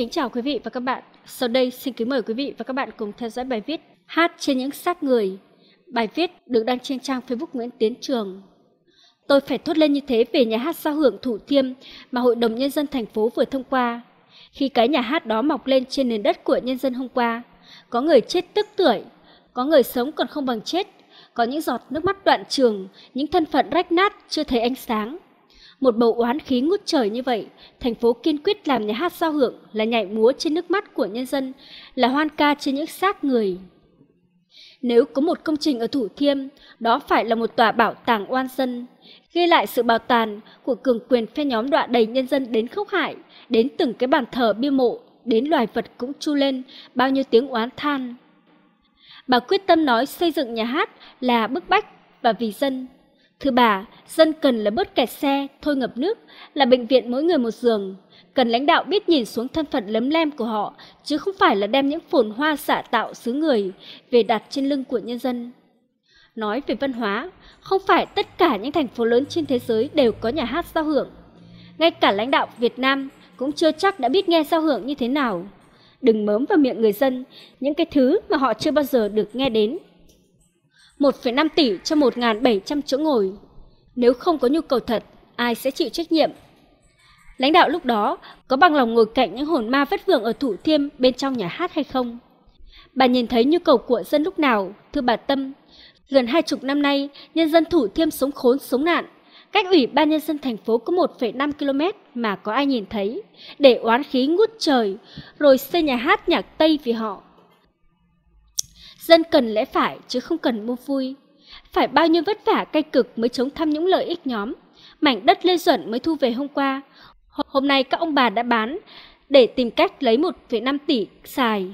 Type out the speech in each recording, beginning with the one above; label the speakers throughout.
Speaker 1: kính chào quý vị và các bạn. Sau đây xin kính mời quý vị và các bạn cùng theo dõi bài viết Hát trên những xác người. Bài viết được đăng trên trang Facebook Nguyễn Tiến Trường. Tôi phải thốt lên như thế về nhà hát sao hưởng Thủ Thiêm mà Hội đồng Nhân dân thành phố vừa thông qua. Khi cái nhà hát đó mọc lên trên nền đất của nhân dân hôm qua, có người chết tức tuổi, có người sống còn không bằng chết, có những giọt nước mắt đoạn trường, những thân phận rách nát chưa thấy ánh sáng – một bầu oán khí ngút trời như vậy, thành phố kiên quyết làm nhà hát giao hưởng là nhảy múa trên nước mắt của nhân dân, là hoan ca trên những xác người. Nếu có một công trình ở Thủ Thiêm, đó phải là một tòa bảo tàng oan dân, ghi lại sự bào tàn của cường quyền phe nhóm đọa đầy nhân dân đến khốc hại, đến từng cái bàn thờ bia mộ, đến loài vật cũng chu lên bao nhiêu tiếng oán than. Bà quyết tâm nói xây dựng nhà hát là bức bách và vì dân Thứ bà dân cần là bớt kẹt xe, thôi ngập nước, là bệnh viện mỗi người một giường. Cần lãnh đạo biết nhìn xuống thân phận lấm lem của họ, chứ không phải là đem những phồn hoa xả tạo xứ người về đặt trên lưng của nhân dân. Nói về văn hóa, không phải tất cả những thành phố lớn trên thế giới đều có nhà hát giao hưởng. Ngay cả lãnh đạo Việt Nam cũng chưa chắc đã biết nghe giao hưởng như thế nào. Đừng mớm vào miệng người dân những cái thứ mà họ chưa bao giờ được nghe đến 1,5 tỷ cho 1.700 chỗ ngồi. Nếu không có nhu cầu thật, ai sẽ chịu trách nhiệm? Lãnh đạo lúc đó có bằng lòng ngồi cạnh những hồn ma vất vưởng ở Thủ Thiêm bên trong nhà hát hay không? Bà nhìn thấy nhu cầu của dân lúc nào, thưa bà Tâm. Gần hai chục năm nay, nhân dân Thủ Thiêm sống khốn sống nạn. Cách ủy ban nhân dân thành phố có 1,5 km mà có ai nhìn thấy, để oán khí ngút trời, rồi xây nhà hát nhạc Tây vì họ. Dân cần lẽ phải chứ không cần mua vui. Phải bao nhiêu vất vả cay cực mới chống tham nhũng lợi ích nhóm. Mảnh đất Lê Duẩn mới thu về hôm qua. Hôm nay các ông bà đã bán để tìm cách lấy 1,5 tỷ xài.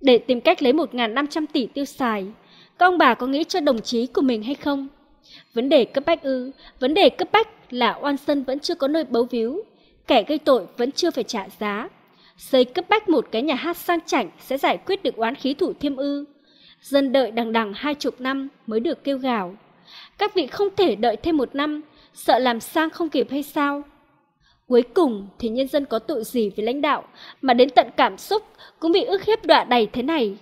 Speaker 1: Để tìm cách lấy 1.500 tỷ tiêu xài. Các ông bà có nghĩ cho đồng chí của mình hay không? Vấn đề cấp bách ư, vấn đề cấp bách là oan sân vẫn chưa có nơi bấu víu, kẻ gây tội vẫn chưa phải trả giá. Xây cấp bách một cái nhà hát sang chảnh sẽ giải quyết được oán khí thủ thiêm ư dân đợi đằng đằng hai chục năm mới được kêu gào. Các vị không thể đợi thêm một năm, sợ làm sang không kịp hay sao? Cuối cùng thì nhân dân có tội gì với lãnh đạo mà đến tận cảm xúc cũng bị ước hiếp đọa đầy thế này?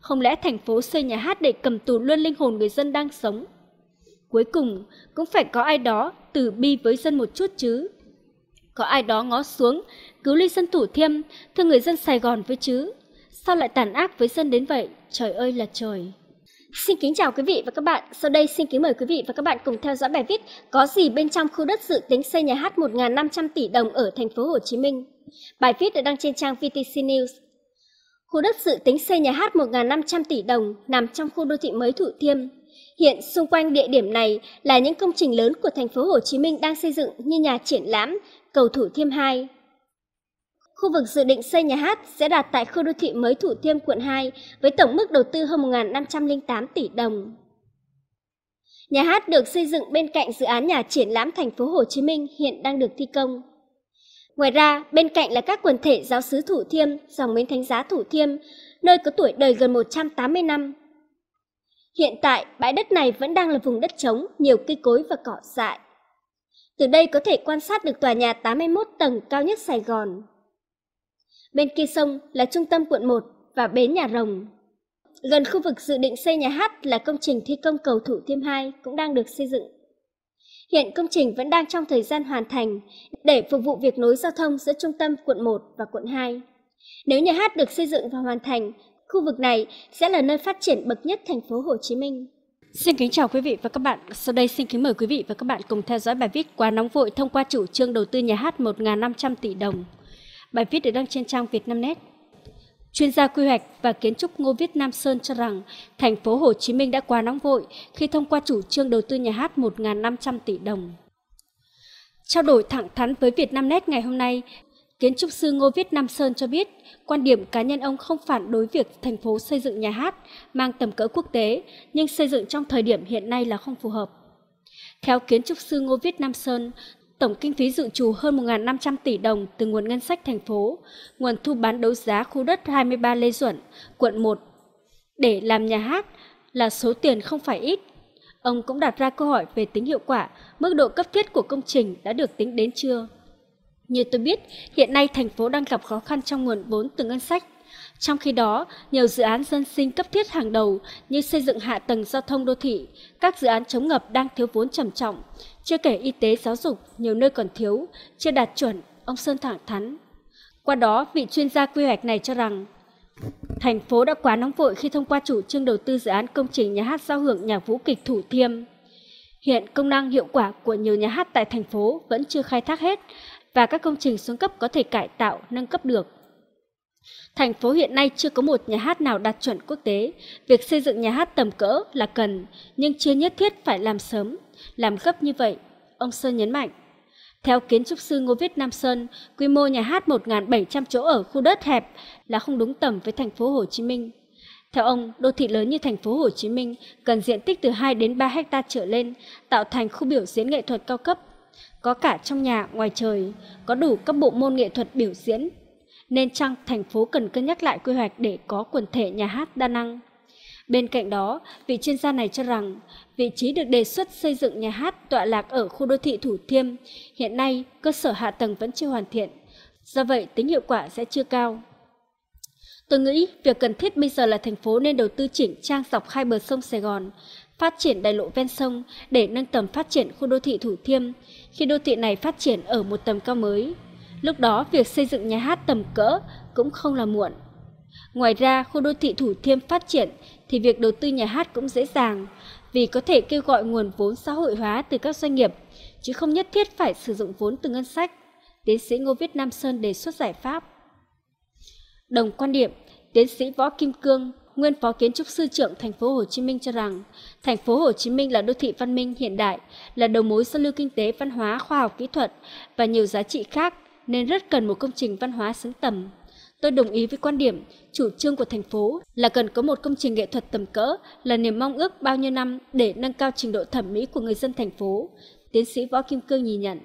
Speaker 1: Không lẽ thành phố xây nhà hát để cầm tù luôn linh hồn người dân đang sống? Cuối cùng cũng phải có ai đó từ bi với dân một chút chứ. Có ai đó ngó xuống, cứu ly dân Thủ Thiêm, thương người
Speaker 2: dân Sài Gòn với chứ. Sao lại tàn ác với dân đến vậy? Trời ơi là trời! Xin kính chào quý vị và các bạn. Sau đây xin kính mời quý vị và các bạn cùng theo dõi bài viết Có gì bên trong khu đất dự tính xây nhà hát 1.500 tỷ đồng ở thành phố Hồ Chí Minh. Bài viết được đăng trên trang VTC News. Khu đất dự tính xây nhà hát 1.500 tỷ đồng nằm trong khu đô thị mới Thủ Thiêm. Hiện xung quanh địa điểm này là những công trình lớn của thành phố Hồ Chí Minh đang xây dựng như nhà triển lãm, cầu Thủ Thiêm 2, Khu vực dự định xây nhà hát sẽ đặt tại khu đô thị mới Thủ Thiêm quận 2 với tổng mức đầu tư hơn 1.508 tỷ đồng. Nhà hát được xây dựng bên cạnh dự án nhà triển lãm thành phố Hồ Chí Minh hiện đang được thi công. Ngoài ra, bên cạnh là các quần thể giáo sứ Thủ Thiêm, dòng Mến Thánh Giá Thủ Thiêm, nơi có tuổi đời gần 180 năm. Hiện tại, bãi đất này vẫn đang là vùng đất trống, nhiều cây cối và cỏ dại. Từ đây có thể quan sát được tòa nhà 81 tầng cao nhất Sài Gòn. Bên kia sông là trung tâm quận 1 và bến nhà Rồng. Gần khu vực dự định xây nhà hát là công trình thi công cầu Thủ Thiêm 2 cũng đang được xây dựng. Hiện công trình vẫn đang trong thời gian hoàn thành để phục vụ việc nối giao thông giữa trung tâm quận 1 và quận 2. Nếu nhà hát được xây dựng và hoàn thành, khu vực này sẽ là nơi phát triển bậc nhất thành phố Hồ
Speaker 1: Chí Minh. Xin kính chào quý vị và các bạn. Sau đây xin kính mời quý vị và các bạn cùng theo dõi bài viết quá nóng vội thông qua chủ trương đầu tư nhà hát 1.500 tỷ đồng. Bài viết được đăng trên trang Vietnamnet. Chuyên gia quy hoạch và kiến trúc Ngô Viết Nam Sơn cho rằng thành phố Hồ Chí Minh đã quá nóng vội khi thông qua chủ trương đầu tư nhà hát 1.500 tỷ đồng. Trao đổi thẳng thắn với Vietnamnet ngày hôm nay, kiến trúc sư Ngô Viết Nam Sơn cho biết quan điểm cá nhân ông không phản đối việc thành phố xây dựng nhà hát mang tầm cỡ quốc tế, nhưng xây dựng trong thời điểm hiện nay là không phù hợp. Theo kiến trúc sư Ngô Viết Nam Sơn, tổng kinh phí dự trù hơn 1.500 tỷ đồng từ nguồn ngân sách thành phố, nguồn thu bán đấu giá khu đất 23 Lê Duẩn, quận 1 để làm nhà hát là số tiền không phải ít. Ông cũng đặt ra câu hỏi về tính hiệu quả, mức độ cấp thiết của công trình đã được tính đến chưa? Như tôi biết, hiện nay thành phố đang gặp khó khăn trong nguồn vốn từ ngân sách trong khi đó, nhiều dự án dân sinh cấp thiết hàng đầu như xây dựng hạ tầng giao thông đô thị, các dự án chống ngập đang thiếu vốn trầm trọng, chưa kể y tế giáo dục nhiều nơi còn thiếu, chưa đạt chuẩn, ông Sơn thẳng thắn. Qua đó, vị chuyên gia quy hoạch này cho rằng Thành phố đã quá nóng vội khi thông qua chủ trương đầu tư dự án công trình nhà hát giao hưởng nhà vũ kịch Thủ Thiêm. Hiện công năng hiệu quả của nhiều nhà hát tại thành phố vẫn chưa khai thác hết và các công trình xuống cấp có thể cải tạo, nâng cấp được. Thành phố hiện nay chưa có một nhà hát nào đạt chuẩn quốc tế. Việc xây dựng nhà hát tầm cỡ là cần, nhưng chưa nhất thiết phải làm sớm, làm gấp như vậy, ông Sơn nhấn mạnh. Theo kiến trúc sư Ngô Viết Nam Sơn, quy mô nhà hát 1.700 chỗ ở khu đất hẹp là không đúng tầm với thành phố Hồ Chí Minh. Theo ông, đô thị lớn như thành phố Hồ Chí Minh cần diện tích từ 2 đến 3 hecta trở lên, tạo thành khu biểu diễn nghệ thuật cao cấp, có cả trong nhà, ngoài trời, có đủ các bộ môn nghệ thuật biểu diễn, nên chăng thành phố cần cân nhắc lại quy hoạch để có quần thể nhà hát đa năng. Bên cạnh đó, vị chuyên gia này cho rằng vị trí được đề xuất xây dựng nhà hát tọa lạc ở khu đô thị Thủ Thiêm hiện nay cơ sở hạ tầng vẫn chưa hoàn thiện, do vậy tính hiệu quả sẽ chưa cao. Tôi nghĩ việc cần thiết bây giờ là thành phố nên đầu tư chỉnh trang dọc hai bờ sông Sài Gòn, phát triển đại lộ ven sông để nâng tầm phát triển khu đô thị Thủ Thiêm khi đô thị này phát triển ở một tầm cao mới. Lúc đó việc xây dựng nhà hát tầm cỡ cũng không là muộn. Ngoài ra, khu đô thị Thủ Thiêm phát triển thì việc đầu tư nhà hát cũng dễ dàng vì có thể kêu gọi nguồn vốn xã hội hóa từ các doanh nghiệp, chứ không nhất thiết phải sử dụng vốn từ ngân sách. Tiến sĩ Ngô Viết Nam Sơn đề xuất giải pháp. Đồng quan điểm, tiến sĩ Võ Kim Cương, nguyên phó kiến trúc sư trưởng thành phố Hồ Chí Minh cho rằng, thành phố Hồ Chí Minh là đô thị văn minh hiện đại, là đầu mối giao lưu kinh tế, văn hóa, khoa học kỹ thuật và nhiều giá trị khác nên rất cần một công trình văn hóa xứng tầm. Tôi đồng ý với quan điểm, chủ trương của thành phố là cần có một công trình nghệ thuật tầm cỡ là niềm mong ước bao nhiêu năm để nâng cao trình độ thẩm mỹ của người dân thành phố, tiến sĩ Võ Kim Cương nhìn nhận.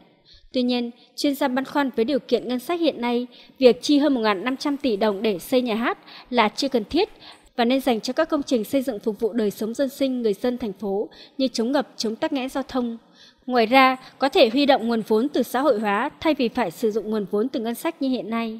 Speaker 1: Tuy nhiên, chuyên gia băn khoăn với điều kiện ngân sách hiện nay, việc chi hơn 1.500 tỷ đồng để xây nhà hát là chưa cần thiết và nên dành cho các công trình xây dựng phục vụ đời sống dân sinh người dân thành phố như chống ngập, chống tắc nghẽn giao thông, Ngoài ra, có thể huy động nguồn vốn từ xã hội hóa thay vì phải sử dụng nguồn vốn từ ngân sách như hiện nay.